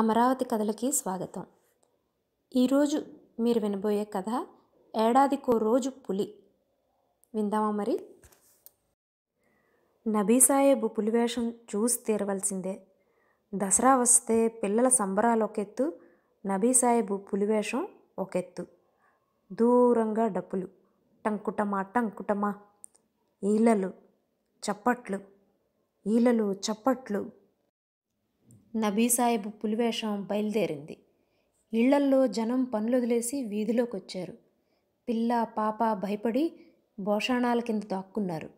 అమరావతి కథలకి స్వాగతం ఈరోజు మీరు వినబోయే కథ ఏడాదికో రోజు పులి విందామా మరి నబీసాయేబు పులివేషం చూసి తీరవలసిందే దసరా వస్తే పిల్లల సంబరాలు ఒకెత్తు నబీసాయేబు పులివేషం ఒకెత్తు దూరంగా డప్పులు టంకుటమా టంకుటమా ఈలలు చప్పట్లు ఈలలు చప్పట్లు నబీసాహెబ్ పులివేషం బయలుదేరింది ఇళ్లల్లో జనం పనులు వదిలేసి వీధిలోకి వచ్చారు పిల్ల పాప భయపడి భోషాణాల కింద దాక్కున్నారు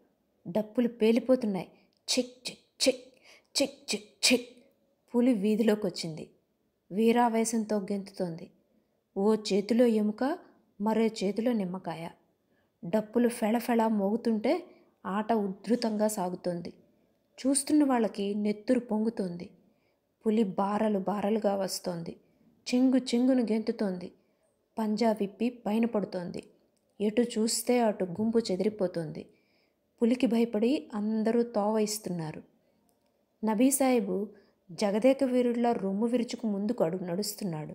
డప్పులు పేలిపోతున్నాయి చిక్ చిక్ చిక్ చిక్ చిక్ చిక్ పులి వీధిలోకి వచ్చింది వీరావేశంతో గెంతుతోంది ఓ చేతిలో ఎముక మరో చేతిలో నిమ్మకాయ డప్పులు ఫెళఫెళ మోగుతుంటే ఆట ఉధృతంగా సాగుతోంది చూస్తున్న వాళ్ళకి నెత్తురు పొంగుతోంది పులి బారలు బారలుగా వస్తోంది చెంగు చెంగును గెంతుతోంది పంజా విప్పి పైన పడుతోంది ఎటు చూస్తే అటు గుంపు చెదిరిపోతుంది పులికి భయపడి అందరూ తోవయిస్తున్నారు నబీసాహెబు జగదేక వీరుడిలా రొమ్ము విరుచుకు ముందుకు అడుగు నడుస్తున్నాడు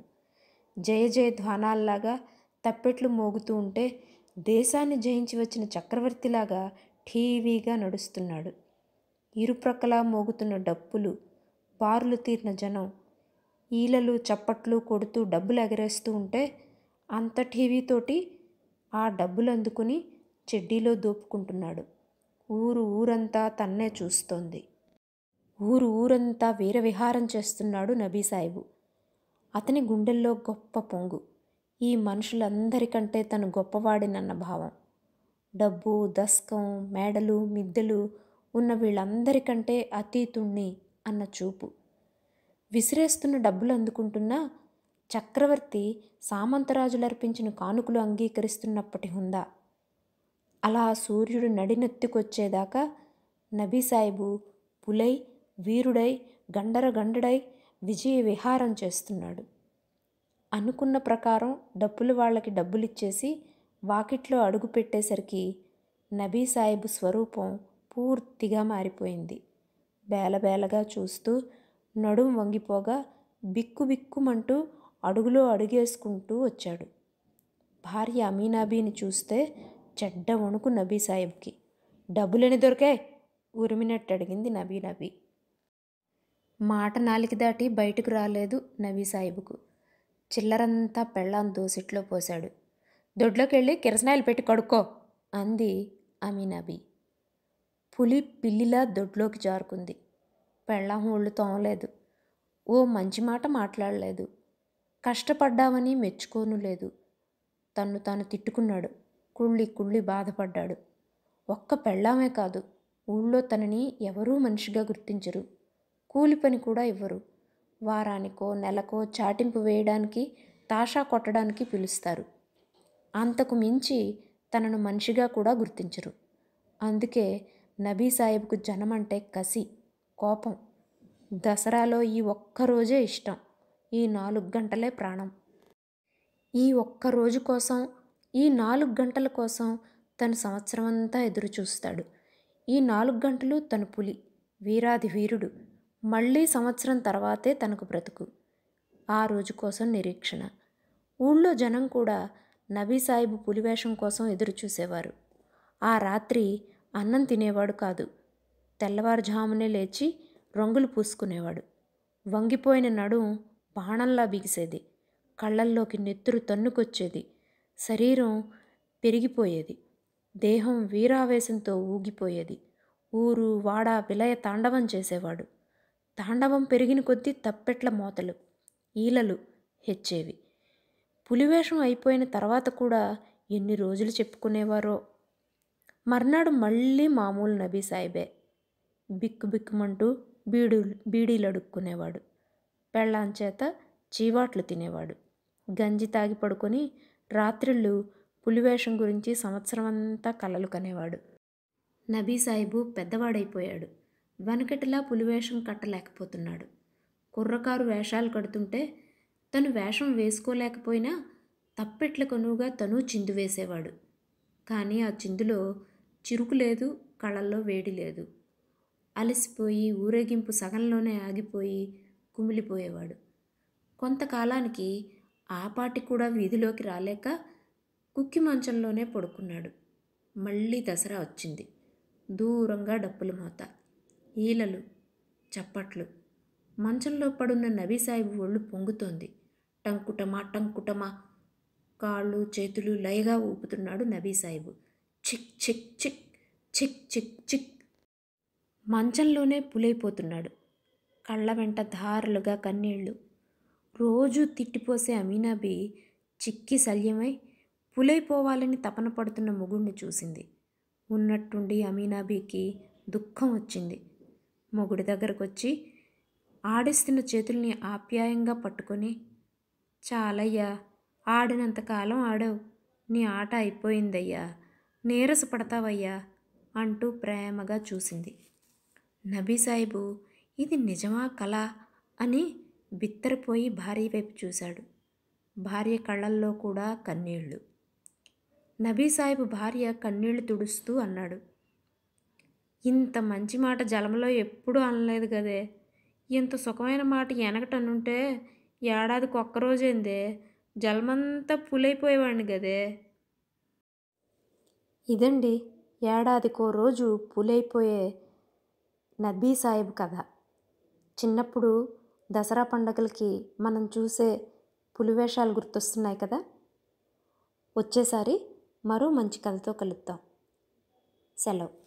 జయ జయ ధ్వానాల్లాగా తప్పెట్లు మోగుతూ ఉంటే దేశాన్ని జయించి వచ్చిన చక్రవర్తిలాగా ఠీవీగా నడుస్తున్నాడు ఇరుప్రక్కలా మోగుతున్న డప్పులు పారులు తీరిన జనం ఈలలు చప్పట్లు కొడుతూ డబ్బులు ఎగరేస్తూ ఉంటే అంత టీవీతోటి ఆ డబ్బులు అందుకుని చెడ్డీలో దోపుకుంటున్నాడు ఊరు ఊరంతా తన్నే చూస్తోంది ఊరు ఊరంతా వీరవిహారం చేస్తున్నాడు నబీసాయిబు అతని గుండెల్లో గొప్ప పొంగు ఈ మనుషులందరికంటే తను గొప్పవాడినన్న భావం డబ్బు దస్కం మేడలు మిద్దెలు ఉన్న వీళ్ళందరికంటే అతీతుణ్ణి అన్న చూపు విసిరేస్తున్న డబ్బులు అందుకుంటున్నా చక్రవర్తి సామంతరాజులర్పించిన కానుకలు అంగీకరిస్తున్నప్పటి హుందా అలా సూర్యుడు నడినెత్తుకొచ్చేదాకా నబీసాయిబు పులై వీరుడై గండరగండడై విజయ విహారం చేస్తున్నాడు అనుకున్న ప్రకారం డబ్బులు వాళ్ళకి డబ్బులిచ్చేసి వాకిట్లో అడుగు పెట్టేసరికి నబీ స్వరూపం పూర్తిగా మారిపోయింది బేలబేలగా చూస్తూ నడుం వంగిపోగా బిక్కుబిక్కుమంటూ అడుగులో అడుగేసుకుంటూ వచ్చాడు భార్య అమీనాబీని చూస్తే చెడ్డ వణుకు నబీ సాహెబ్కి డబ్బులని దొరికాయి ఉరిమినట్టు అడిగింది నబీ నబీ మాట నాలికి దాటి బయటకు రాలేదు నబీ సాహిబ్కు చిల్లరంతా పెళ్ళాం దోసిట్లో పోశాడు దొడ్లోకి వెళ్ళి కిరసనాయిలు పెట్టి కడుక్కో అంది అమీనాబీ పులి పిల్లిలా దొడ్లోకి జారుకుంది పెళ్ళాం ఒళ్ళు తోమలేదు ఓ మంచి మాట మాట్లాడలేదు కష్టపడ్డావని మెచ్చుకోను లేదు తన్ను తాను తిట్టుకున్నాడు కుళ్ళి కుళ్ళి బాధపడ్డాడు ఒక్క పెళ్ళామే కాదు ఊళ్ళో తనని ఎవరూ మనిషిగా గుర్తించరు కూలి పని కూడా ఇవ్వరు వారానికో నెలకో చాటింపు వేయడానికి తాషా కొట్టడానికి పిలుస్తారు అంతకు మించి తనను మనిషిగా కూడా గుర్తించరు అందుకే నబీ సాహెబ్కు జనమంటే కసి కోపం దసరాలో ఈ ఒక్కరోజే ఇష్టం ఈ నాలుగు గంటలే ప్రాణం ఈ ఒక్క రోజు కోసం ఈ నాలుగు గంటల కోసం తను సంవత్సరం అంతా ఎదురు చూస్తాడు ఈ నాలుగు గంటలు తను పులి వీరాది వీరుడు మళ్ళీ సంవత్సరం తర్వాతే తనకు బ్రతుకు ఆ రోజు కోసం నిరీక్షణ ఊళ్ళో జనం కూడా నబీ సాహిబ్ పులివేషం కోసం ఎదురు చూసేవారు ఆ రాత్రి అన్నం తినేవాడు కాదు తెల్లవారుజామునే లేచి రంగులు పూసుకునేవాడు వంగిపోయిన నడుం బాణంలా బిగిసేది కళ్ళల్లోకి నెత్తురు తన్నుకొచ్చేది శరీరం పెరిగిపోయేది దేహం వీరావేశంతో ఊగిపోయేది ఊరు వాడ విలయ తాండవం చేసేవాడు తాండవం పెరిగిన కొద్దీ తప్పెట్ల మోతలు ఈలలు హెచ్చేవి పులివేషం అయిపోయిన తర్వాత కూడా ఎన్ని రోజులు చెప్పుకునేవారో మర్నాడు మళ్ళీ మామూలు నబీ సాయిబే బిక్కు బిక్కుమంటూ బీడు బీడీలు అడుక్కునేవాడు పెళ్ళాంచేత చీవాట్లు తినేవాడు గంజి తాగి పడుకొని రాత్రిళ్ళు పులివేషం గురించి సంవత్సరం అంతా కలలు కనేవాడు నబీ సాయిబు పెద్దవాడైపోయాడు వెనకటిలా పులివేషం కట్టలేకపోతున్నాడు కుర్రకారు వేషాలు కడుతుంటే తను వేషం వేసుకోలేకపోయినా తప్పెట్ల కొనుగా తను చిందు వేసేవాడు కానీ ఆ చిందులో చిరుకు లేదు కళ్ళల్లో వేడి లేదు అలసిపోయి ఊరేగింపు సగంలోనే ఆగిపోయి కుమిలిపోయేవాడు కొంతకాలానికి ఆ పాటి కూడా వీధిలోకి రాలేక కుక్కి మంచంలోనే పడుకున్నాడు మళ్ళీ దసరా వచ్చింది దూరంగా డప్పుల మోత ఈలలు చప్పట్లు మంచంలో పడున్న నబీసాయిబు ఒళ్ళు పొంగుతోంది టంకుటమా టంకుటమా కాళ్ళు చేతులు లయగా ఊపుతున్నాడు నబీసాయిబు చిక్ చిక్ చిక్ చిక్ చిక్ చిక్ మంచంలోనే పులైపోతున్నాడు కళ్ళ వెంట ధారలుగా కన్నీళ్ళు రోజూ తిట్టిపోసే అమీనాబి చిక్కి శల్యమై పులైపోవాలని తపన పడుతున్న మొగుడిని చూసింది ఉన్నట్టుండి అమీనాబీకి దుఃఖం వచ్చింది మొగుడి దగ్గరకు వచ్చి ఆడిస్తున్న చేతుల్ని ఆప్యాయంగా పట్టుకొని చాలయ్యా ఆడినంతకాలం ఆడావు నీ ఆట అయిపోయిందయ్యా నీరసపడతావయ్యా అంటూ ప్రేమగా చూసింది నబీసాయిబు ఇది నిజమా కళ అని బిత్తరపోయి భార్య వైపు చూశాడు భార్య కళ్ళల్లో కూడా కన్నీళ్లు నబీసాయిబు భార్య కన్నీళ్లు తుడుస్తూ అన్నాడు ఇంత మంచి మాట జలంలో ఎప్పుడూ అనలేదు కదే ఇంత సుఖమైన మాట ఎనగటనుంటే ఏడాదికి ఒక్కరోజేందే జలమంతా పులైపోయేవాడిని కదే ఇదండి ఏడాదికో రోజు పూలైపోయే నబీ సాహెబ్ కథ చిన్నప్పుడు దసరా పండగలకి మనం చూసే పులివేషాలు గుర్తొస్తున్నాయి కదా వచ్చేసారి మరో మంచి కథతో కలుద్దాం సెలవు